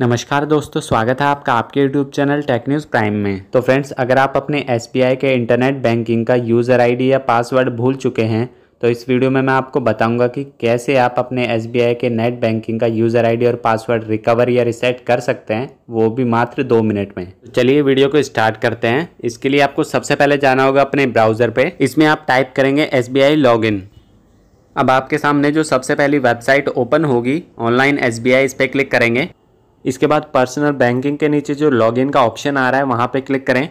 नमस्कार दोस्तों स्वागत है आपका आपके YouTube channel Tech News Prime में तो फ्रेंड्स अगर आप अपने एस के इंटरनेट बैंकिंग का यूज़र आईडी या पासवर्ड भूल चुके हैं तो इस वीडियो में मैं आपको बताऊंगा कि कैसे आप अपने एस के नेट बैंकिंग का यूज़र आईडी और पासवर्ड रिकवर या रिसेट कर सकते हैं वो भी मात्र दो मिनट में तो चलिए वीडियो को स्टार्ट करते हैं इसके लिए आपको सबसे पहले जाना होगा अपने ब्राउज़र पर इसमें आप टाइप करेंगे एस बी अब आपके सामने जो सबसे पहली वेबसाइट ओपन होगी ऑनलाइन एस बी इस पर क्लिक करेंगे इसके बाद पर्सनल बैंकिंग के नीचे जो लॉगिन का ऑप्शन आ रहा है वहाँ पे क्लिक करें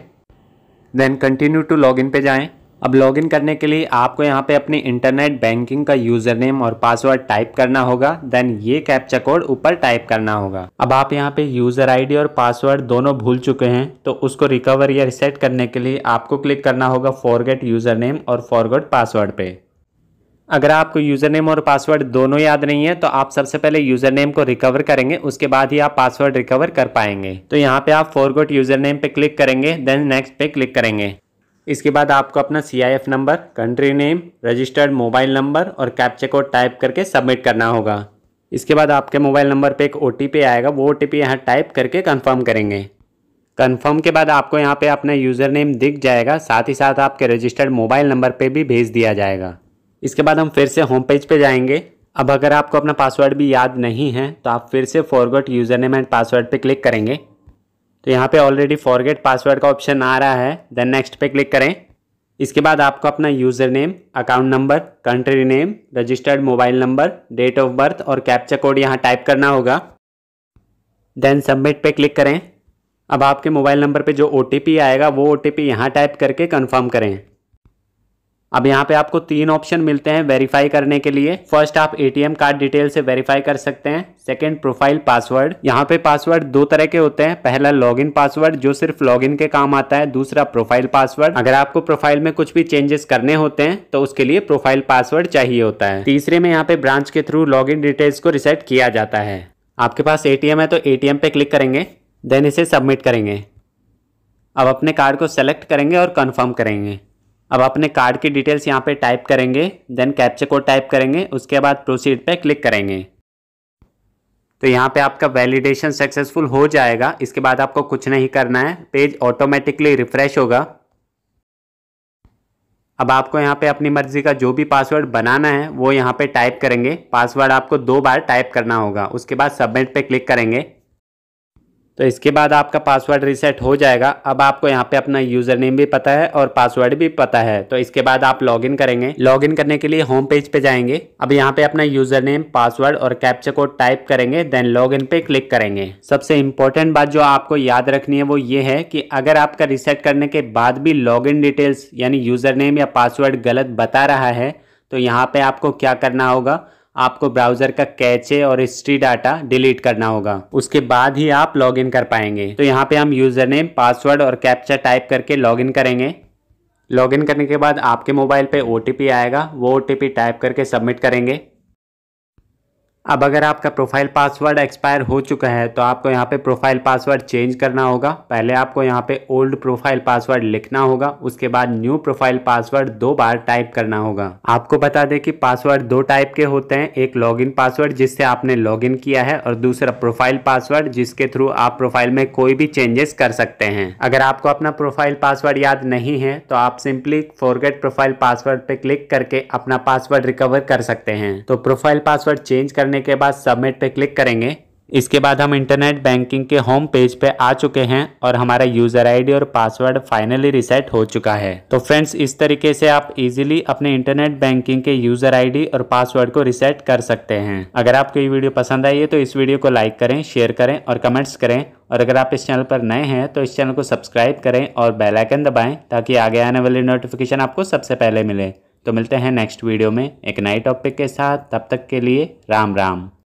देन कंटिन्यू टू लॉगिन पे जाएं अब लॉगिन करने के लिए आपको यहाँ पे अपनी इंटरनेट बैंकिंग का यूज़र नेम और पासवर्ड टाइप करना होगा देन ये कैप्चा कोड ऊपर टाइप करना होगा अब आप यहाँ पे यूज़र आईडी और पासवर्ड दोनों भूल चुके हैं तो उसको रिकवर या रिसेट करने के लिए आपको क्लिक करना होगा फॉरगेट यूज़र नेम और फॉरगेट पासवर्ड पे अगर आपको यूज़र नेम और पासवर्ड दोनों याद नहीं है तो आप सबसे पहले यूज़र नेम को रिकवर करेंगे उसके बाद ही आप पासवर्ड रिकवर कर पाएंगे तो यहाँ पे आप फॉरगोट यूज़र नेम पे क्लिक करेंगे देन नेक्स्ट पे क्लिक करेंगे इसके बाद आपको अपना C number country name registered mobile number और कैप्चे कोड टाइप करके सबमिट करना होगा इसके बाद आपके मोबाइल नंबर पर एक ओ आएगा वो ओ टी यहाँ टाइप करके कन्फर्म करेंगे कन्फर्म के बाद आपको यहाँ पर अपना यूज़र नेम दिख जाएगा साथ ही साथ आपके रजिस्टर्ड मोबाइल नंबर पर भी भेज दिया जाएगा इसके बाद हम फिर से होम पेज पे जाएंगे अब अगर आपको अपना पासवर्ड भी याद नहीं है तो आप फिर से forget user name and password पे क्लिक करेंगे तो यहाँ पे ऑलरेडी फॉरगेट पासवर्ड का ऑप्शन आ रहा है देन नेक्स्ट पे क्लिक करें इसके बाद आपको अपना user name account number country name registered mobile number date of birth और कैप्चर कोड यहाँ टाइप करना होगा देन सबमिट पर क्लिक करें अब आपके मोबाइल नंबर पर जो ओ आएगा वो ओ टी यहाँ टाइप करके कन्फर्म करें अब यहाँ पे आपको तीन ऑप्शन मिलते हैं वेरीफाई करने के लिए फर्स्ट आप एटीएम कार्ड डिटेल से वेरीफाई कर सकते हैं सेकंड प्रोफाइल पासवर्ड यहाँ पे पासवर्ड दो तरह के होते हैं पहला लॉगिन पासवर्ड जो सिर्फ लॉगिन के काम आता है दूसरा प्रोफाइल पासवर्ड अगर आपको प्रोफाइल में कुछ भी चेंजेस करने होते हैं तो उसके लिए प्रोफाइल पासवर्ड चाहिए होता है तीसरे में यहाँ पे ब्रांच के थ्रू लॉग डिटेल्स को रिसेट किया जाता है आपके पास ए है तो ए पे क्लिक करेंगे देन इसे सबमिट करेंगे अब अपने कार्ड को सेलेक्ट करेंगे और कन्फर्म करेंगे अब अपने कार्ड की डिटेल्स यहाँ पे टाइप करेंगे देन कैप्चे कोड टाइप करेंगे उसके बाद प्रोसीड पे क्लिक करेंगे तो यहाँ पे आपका वैलिडेशन सक्सेसफुल हो जाएगा इसके बाद आपको कुछ नहीं करना है पेज ऑटोमेटिकली रिफ्रेश होगा अब आपको यहाँ पे अपनी मर्ज़ी का जो भी पासवर्ड बनाना है वो यहाँ पे टाइप करेंगे पासवर्ड आपको दो बार टाइप करना होगा उसके बाद सबमिट पे क्लिक करेंगे तो इसके बाद आपका पासवर्ड रीसेट हो जाएगा अब आपको यहाँ पे अपना यूजर नेम भी पता है और पासवर्ड भी पता है तो इसके बाद आप लॉगिन करेंगे लॉगिन करने के लिए होम पेज पे जाएंगे अब यहाँ पे अपना यूजर नेम पासवर्ड और कैप्चर कोड टाइप करेंगे देन लॉगिन पे क्लिक करेंगे सबसे इम्पोर्टेंट बात जो आपको याद रखनी है वो ये है कि अगर आपका रिसेट करने के बाद भी लॉग डिटेल्स यानी यूजर नेम या पासवर्ड गलत बता रहा है तो यहाँ पे आपको क्या करना होगा आपको ब्राउजर का कैचे और हिस्ट्री डाटा डिलीट करना होगा उसके बाद ही आप लॉगिन कर पाएंगे तो यहाँ पे हम यूज़र नेम पासवर्ड और कैप्चा टाइप करके लॉगिन करेंगे लॉगिन करने के बाद आपके मोबाइल पे ओ आएगा वो ओ टाइप करके सबमिट करेंगे अब अगर आपका प्रोफाइल पासवर्ड एक्सपायर हो चुका है तो आपको यहाँ पे प्रोफाइल पासवर्ड चेंज करना होगा पहले आपको यहाँ पे ओल्ड प्रोफाइल पासवर्ड लिखना होगा उसके बाद न्यू प्रोफाइल पासवर्ड दो बार टाइप करना होगा आपको बता दें कि पासवर्ड दो टाइप के होते हैं एक लॉगिन पासवर्ड जिससे आपने लॉगिन किया है और दूसरा प्रोफाइल पासवर्ड जिसके थ्रू आप प्रोफाइल में कोई भी चेंजेस कर सकते हैं अगर आपको अपना प्रोफाइल पासवर्ड याद नहीं है तो आप सिंपली फॉरगेट प्रोफाइल पासवर्ड पे क्लिक करके अपना पासवर्ड रिकवर कर सकते हैं तो प्रोफाइल पासवर्ड चेंज करने करने के बाद सबमिट पे क्लिक करेंगे इसके बाद हम इंटरनेट बैंकिंग के होम पेज पे आ चुके हैं और हमारा यूज़र आईडी और पासवर्ड फाइनली रिसेट हो चुका है तो फ्रेंड्स इस तरीके से आप इजीली अपने इंटरनेट बैंकिंग के यूज़र आईडी और पासवर्ड को रिसेट कर सकते हैं अगर आपको ये वीडियो पसंद आई है तो इस वीडियो को लाइक करें शेयर करें और कमेंट्स करें और अगर आप इस चैनल पर नए हैं तो इस चैनल को सब्सक्राइब करें और बेलाइकन दबाएं ताकि आगे आने वाली नोटिफिकेशन आपको सबसे पहले मिले तो मिलते हैं नेक्स्ट वीडियो में एक नए टॉपिक के साथ तब तक के लिए राम राम